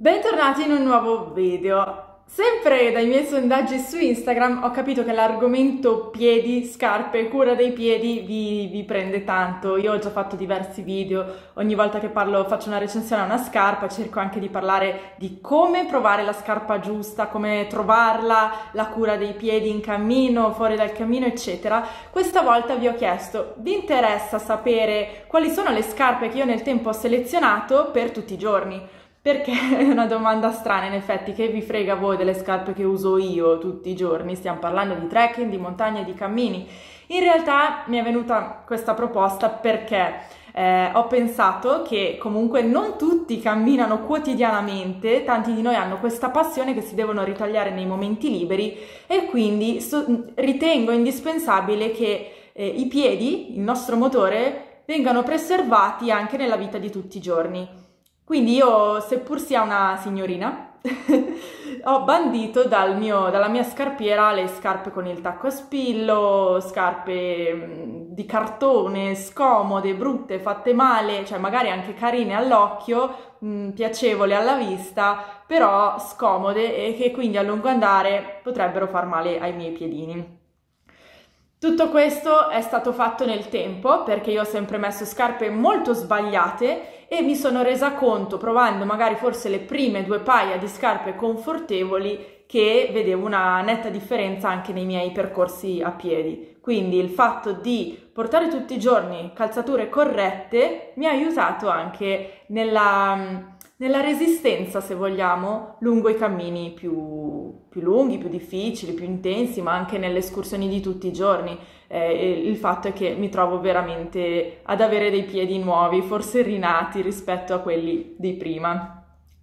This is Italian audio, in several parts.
Bentornati in un nuovo video. Sempre dai miei sondaggi su Instagram ho capito che l'argomento piedi, scarpe, cura dei piedi vi, vi, prende tanto. Io ho già fatto diversi video, ogni volta che parlo faccio una recensione a una scarpa, cerco anche di parlare di come provare la scarpa giusta, come trovarla, la cura dei piedi in cammino, fuori dal cammino, eccetera. Questa volta vi ho chiesto, vi interessa sapere quali sono le scarpe che io nel tempo ho selezionato per tutti i giorni? Perché è una domanda strana, in effetti, che vi frega voi delle scarpe che uso io tutti i giorni? Stiamo parlando di trekking, di montagne, di cammini. In realtà mi è venuta questa proposta perché eh, ho pensato che comunque non tutti camminano quotidianamente, tanti di noi hanno questa passione che si devono ritagliare nei momenti liberi e quindi so- ritengo indispensabile che eh, i piedi, il nostro motore, vengano preservati anche nella vita di tutti i giorni. Quindi io, seppur sia una signorina, ho bandito dal mio, dalla mia scarpiera le scarpe con il tacco a spillo, scarpe di cartone, scomode, brutte, fatte male, cioè magari anche carine all'occhio, mh, piacevole alla vista, però scomode e che quindi a lungo andare potrebbero far male ai miei piedini. Tutto questo è stato fatto nel tempo perché io ho sempre messo scarpe molto sbagliate e mi sono resa conto, provando magari forse le prime due paia di scarpe confortevoli, che vedevo una netta differenza anche nei miei percorsi a piedi. Quindi il fatto di portare tutti i giorni calzature corrette mi ha aiutato anche nella nella resistenza, se vogliamo, lungo i cammini più, più, lunghi, più difficili, più intensi, ma anche nelle escursioni di tutti i giorni. Eh, il fatto è che mi trovo veramente ad avere dei piedi nuovi, forse rinati rispetto a quelli di prima.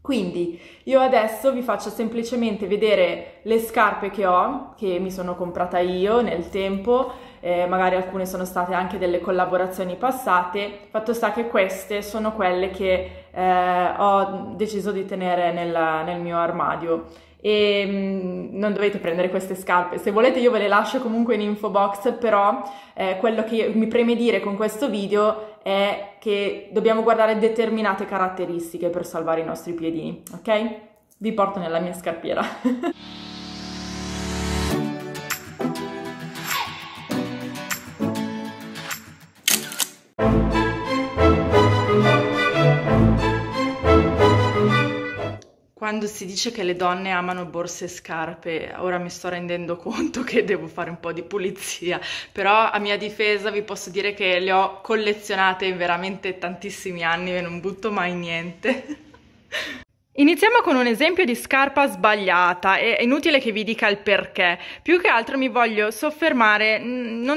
Quindi io adesso vi faccio semplicemente vedere le scarpe che ho, che mi sono comprata io nel tempo, eh, magari alcune sono state anche delle collaborazioni passate, fatto sta che queste sono quelle che eh, ho deciso di tenere nella, nel mio armadio e mm, non dovete prendere queste scarpe. Se volete io ve le lascio comunque in info box, però eh, quello che mi preme dire con questo video è che dobbiamo guardare determinate caratteristiche per salvare i nostri piedini, ok? Vi porto nella mia scarpiera. Quando si dice che le donne amano borse e scarpe, ora mi sto rendendo conto che devo fare un po' di pulizia, però a mia difesa vi posso dire che le ho collezionate in veramente tantissimi anni e non butto mai niente. Iniziamo con un esempio di scarpa sbagliata, è inutile che vi dica il perché, più che altro mi voglio soffermare,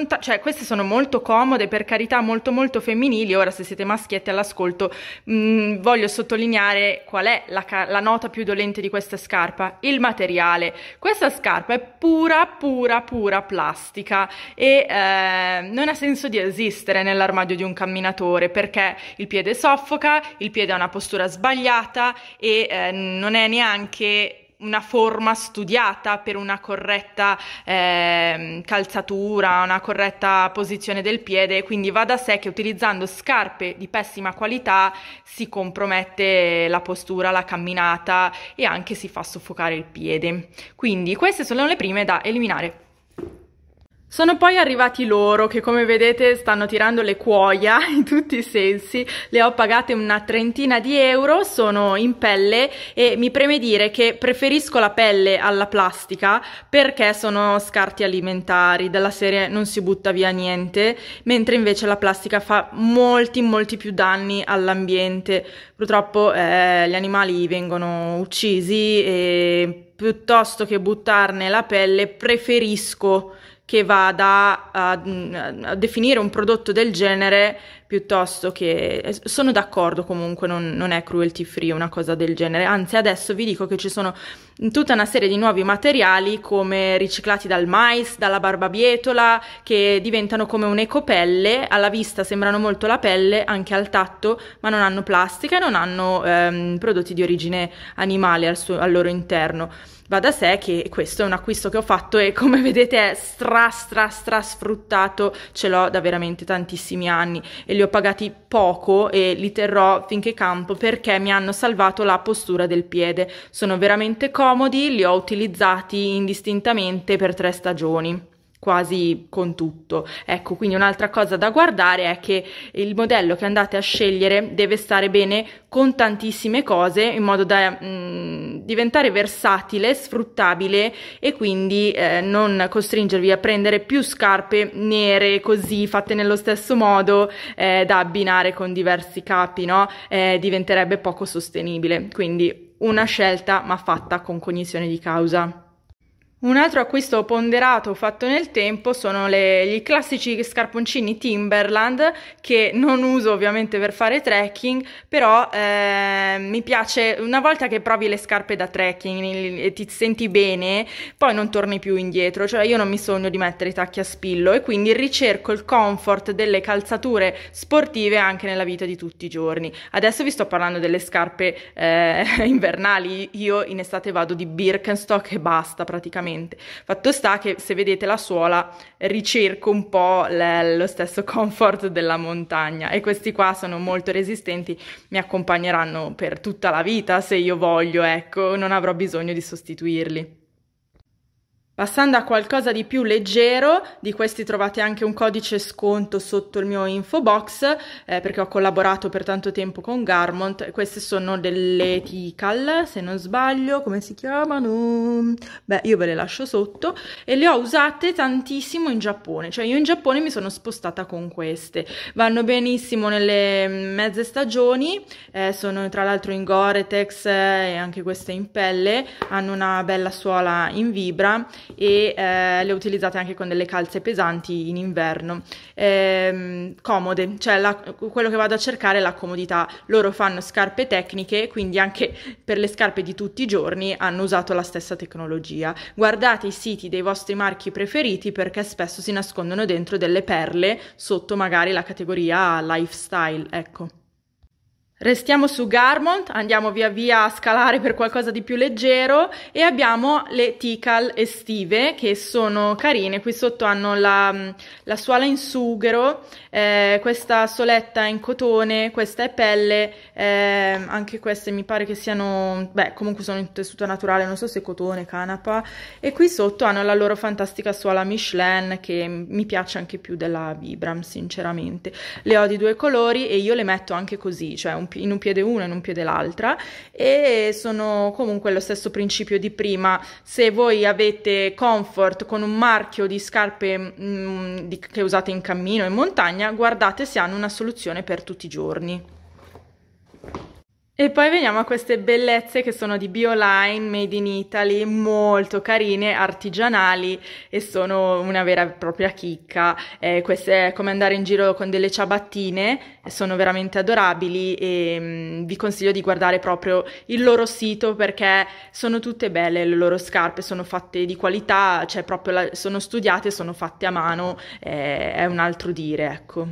ta- cioè queste sono molto comode, per carità molto molto femminili, ora se siete maschietti all'ascolto mh, mm, voglio sottolineare qual è la, ca- la nota più dolente di questa scarpa, il materiale. Questa scarpa è pura pura pura plastica e eh, non ha senso di esistere nell'armadio di un camminatore perché il piede soffoca, il piede ha una postura sbagliata e eh, non è neanche una forma studiata per una corretta eh, calzatura, una corretta posizione del piede, quindi va da sé che utilizzando scarpe di pessima qualità si compromette la postura, la camminata e anche si fa soffocare il piede. Quindi queste sono le prime da eliminare sono poi arrivati loro che come vedete stanno tirando le cuoia in tutti i sensi, le ho pagate una trentina di euro, sono in pelle e mi preme dire che preferisco la pelle alla plastica perché sono scarti alimentari, della serie non si butta via niente, mentre invece la plastica fa molti molti più danni all'ambiente, purtroppo eh, gli animali vengono uccisi e piuttosto che buttarne la pelle preferisco che vada a, mm, a definire un prodotto del genere piuttosto che... Eh, sono d'accordo comunque, non, non è cruelty free una cosa del genere, anzi adesso vi dico che ci sono tutta una serie di nuovi materiali come riciclati dal mais, dalla barbabietola, che diventano come un'ecopelle, alla vista sembrano molto la pelle, anche al tatto, ma non hanno plastica e non hanno ehm, prodotti di origine animale al, suo, al loro interno va da sé che questo è un acquisto che ho fatto e come vedete è stra stra stra sfruttato, ce l'ho da veramente tantissimi anni e li ho pagati poco e li terrò finché campo perché mi hanno salvato la postura del piede. Sono veramente comodi, li ho utilizzati indistintamente per tre stagioni quasi con tutto. Ecco, quindi un'altra cosa da guardare è che il modello che andate a scegliere deve stare bene con tantissime cose in modo da mh, mm, diventare versatile, sfruttabile e quindi eh, non costringervi a prendere più scarpe nere così fatte nello stesso modo eh, da abbinare con diversi capi, no? Eh, diventerebbe poco sostenibile. Quindi una scelta ma fatta con cognizione di causa. Un altro acquisto ponderato fatto nel tempo sono le, gli classici scarponcini Timberland che non uso ovviamente per fare trekking, però eh, mi piace una volta che provi le scarpe da trekking e ti senti bene, poi non torni più indietro, cioè io non mi sogno di mettere i tacchi a spillo e quindi ricerco il comfort delle calzature sportive anche nella vita di tutti i giorni. Adesso vi sto parlando delle scarpe eh, invernali, io in estate vado di Birkenstock e basta praticamente assolutamente. Fatto sta che se vedete la suola ricerco un po' le, lo stesso comfort della montagna e questi qua sono molto resistenti, mi accompagneranno per tutta la vita se io voglio, ecco, non avrò bisogno di sostituirli. Passando a qualcosa di più leggero, di questi trovate anche un codice sconto sotto il mio info box, eh, perché ho collaborato per tanto tempo con Garmont. Queste sono delle Tical, se non sbaglio, come si chiamano? Beh, io ve le lascio sotto. E le ho usate tantissimo in Giappone, cioè io in Giappone mi sono spostata con queste. Vanno benissimo nelle mezze stagioni, eh, sono tra l'altro in Gore-Tex eh, e anche queste in pelle, hanno una bella suola in vibra e eh, le utilizzate anche con delle calze pesanti in inverno. Ehm, comode, cioè la, quello che vado a cercare è la comodità. Loro fanno scarpe tecniche, quindi anche per le scarpe di tutti i giorni hanno usato la stessa tecnologia. Guardate i siti dei vostri marchi preferiti perché spesso si nascondono dentro delle perle sotto magari la categoria lifestyle, ecco. Restiamo su Garmont, andiamo via via a scalare per qualcosa di più leggero e abbiamo le Tical estive che sono carine. Qui sotto hanno la, la suola in sughero, eh, questa soletta in cotone, questa è pelle, eh, anche queste mi pare che siano, beh comunque sono in tessuto naturale, non so se cotone, canapa. E qui sotto hanno la loro fantastica suola Michelin che mi piace anche più della Vibram sinceramente. Le ho di due colori e io le metto anche così, cioè un in un piede una e in un piede l'altra e sono comunque lo stesso principio di prima. Se voi avete comfort con un marchio di scarpe mh, mm, di, che usate in cammino, in montagna, guardate se hanno una soluzione per tutti i giorni. E poi veniamo a queste bellezze che sono di Bioline, made in Italy, molto carine, artigianali e sono una vera e propria chicca. Eh, queste è come andare in giro con delle ciabattine, sono veramente adorabili e mh, mm, vi consiglio di guardare proprio il loro sito perché sono tutte belle le loro scarpe, sono fatte di qualità, cioè proprio la, sono studiate, sono fatte a mano, eh, è un altro dire, ecco.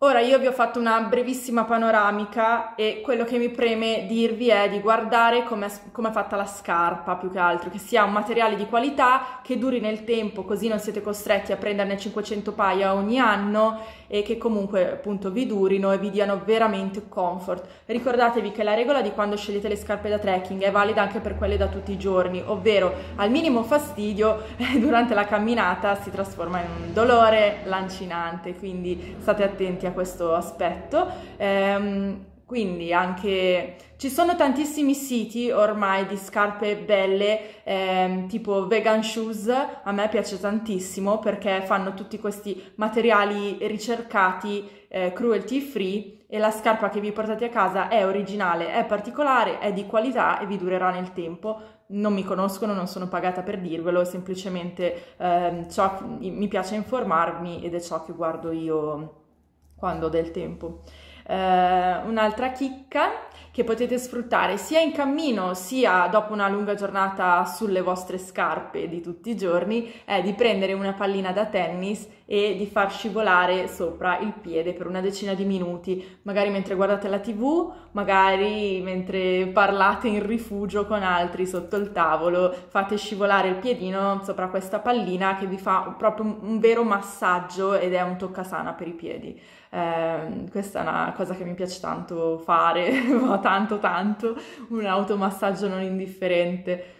Ora io vi ho fatto una brevissima panoramica e quello che mi preme dirvi è di guardare come è fatta la scarpa più che altro, che sia un materiale di qualità, che duri nel tempo così non siete costretti a prenderne 500 paia ogni anno e che comunque appunto vi durino e vi diano veramente comfort. Ricordatevi che la regola di quando scegliete le scarpe da trekking è valida anche per quelle da tutti i giorni, ovvero al minimo fastidio durante la camminata si trasforma in un dolore lancinante, quindi state attenti attenti a questo aspetto. Ehm, quindi anche ci sono tantissimi siti ormai di scarpe belle ehm, tipo vegan shoes, a me piace tantissimo perché fanno tutti questi materiali ricercati, eh, cruelty free e la scarpa che vi portate a casa è originale, è particolare, è di qualità e vi durerà nel tempo. Non mi conoscono, non sono pagata per dirvelo, semplicemente ehm, ciò mi piace informarmi ed è ciò che guardo io quando ho del tempo. Uh, un'altra chicca che potete sfruttare sia in cammino sia dopo una lunga giornata sulle vostre scarpe di tutti i giorni è di prendere una pallina da tennis e di far scivolare sopra il piede per una decina di minuti, magari mentre guardate la tv, magari mentre parlate in rifugio con altri sotto il tavolo, fate scivolare il piedino sopra questa pallina che vi fa proprio un vero massaggio ed è un toccasana per i piedi. Ehm, questa è una cosa che mi piace tanto fare, tanto tanto, un automassaggio non indifferente.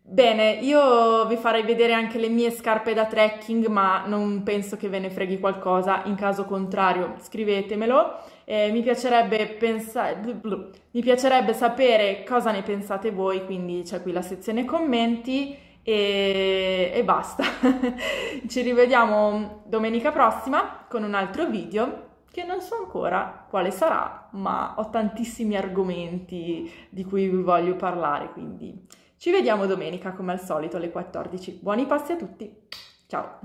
Bene, io vi farei vedere anche le mie scarpe da trekking, ma non penso che ve ne freghi qualcosa, in caso contrario scrivetemelo. Eh, mi, piacerebbe pensa... mi piacerebbe sapere cosa ne pensate voi, quindi c'è qui la sezione commenti e, e basta. Ci rivediamo domenica prossima con un altro video che non so ancora quale sarà, ma ho tantissimi argomenti di cui vi voglio parlare, quindi ci vediamo domenica come al solito alle 14. Buoni passi a tutti, ciao!